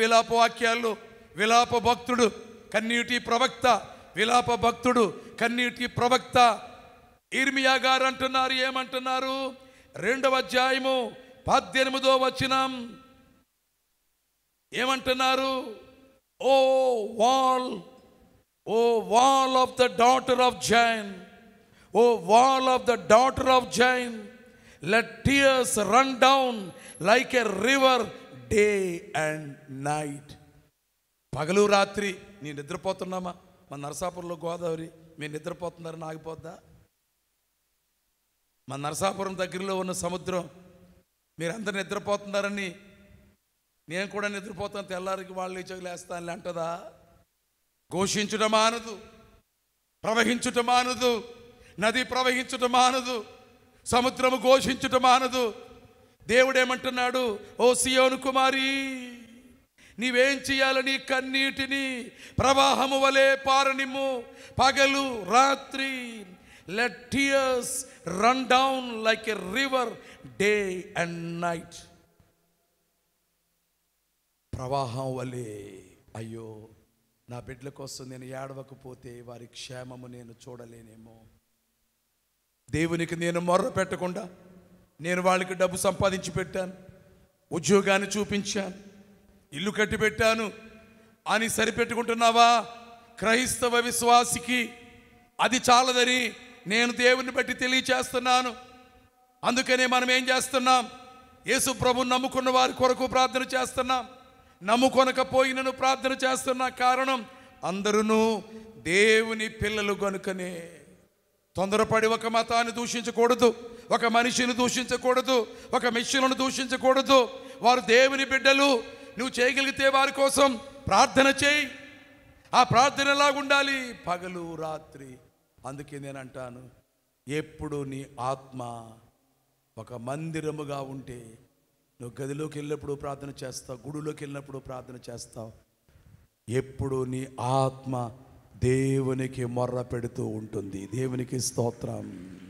విలాప వాక్యాలు విలాప భక్తుడు కన్నీటి ప్రవక్త విలాప భక్తుడు కన్నీటి ప్రవక్త ఇర్మియా గారు అంటున్నారు ఏమంటున్నారు రెండవ అధ్యాయము పద్దెనిమిదో వచనం ఏమంటున్నారు O wall O wall of the daughter of Zion O wall of the daughter of Zion let tears run down like a river day and night పగలు రాత్రి నేను నిద్రపోతున్నామా మా నరసాపురంలో గోదావరి మీరు నిద్రపోతున్నారు నాగిపోద్దా మా నరసాపురం దగ్గరలో ఉన్న సముద్రం మీరందరూ నిద్రపోతున్నారని నేను కూడా నిద్రపోతాను తెల్లారికి వాళ్ళు లేస్తాను అంటదా ఘోషించుట మానదు ప్రవహించుట మానదు నది ప్రవహించుట మానదు సముద్రము ఘోషించుట మానదు దేవుడేమంటున్నాడు ఓ సియోను కుమారి నీవేం చేయాలని కన్నీటిని ప్రవాహము వలె పారనిమ్ము పగలు రాత్రి let run down like a river day and night ప్రవాహం వలె అయ్యో నా బిడ్డల కోసం నేను ఏడవకపోతే వారి క్షేమము నేను చూడలేనేమో దేవునికి నేను మొర్ర పెట్టకుండా నేను వాళ్ళకి డబ్బు సంపాదించి పెట్టాను ఉద్యోగాన్ని చూపించాను ఇల్లు కట్టి పెట్టాను అని సరిపెట్టుకుంటున్నావా క్రైస్తవ విశ్వాసికి అది చాలదని నేను దేవుని బట్టి తెలియచేస్తున్నాను అందుకనే మనం ఏం చేస్తున్నాం యేసు ప్రభు నమ్ముకున్న వారి కొరకు ప్రార్థన చేస్తున్నాం నమ్ముకొనకపోయినను ప్రార్థన చేస్తున్న కారణం అందరూ దేవుని పిల్లలు కనుకనే తొందరపడి ఒక మతాన్ని దూషించకూడదు ఒక మనిషిని దూషించకూడదు ఒక మిషన్లను దూషించకూడదు వారు దేవుని బిడ్డలు నువ్వు చేయగలిగితే వారి కోసం ప్రార్థన చేయి ఆ ప్రార్థన ఎలాగుండాలి పగలు రాత్రి అందుకే నేను అంటాను ఎప్పుడు నీ ఆత్మ ఒక మందిరముగా ఉంటే నువ్వు గదిలోకి వెళ్ళినప్పుడు ప్రార్థన చేస్తావు గుడిలోకి వెళ్ళినప్పుడు ప్రార్థన చేస్తావు ఎప్పుడు నీ ఆత్మ దేవునికి మొర్ర పెడుతూ ఉంటుంది దేవునికి స్తోత్రం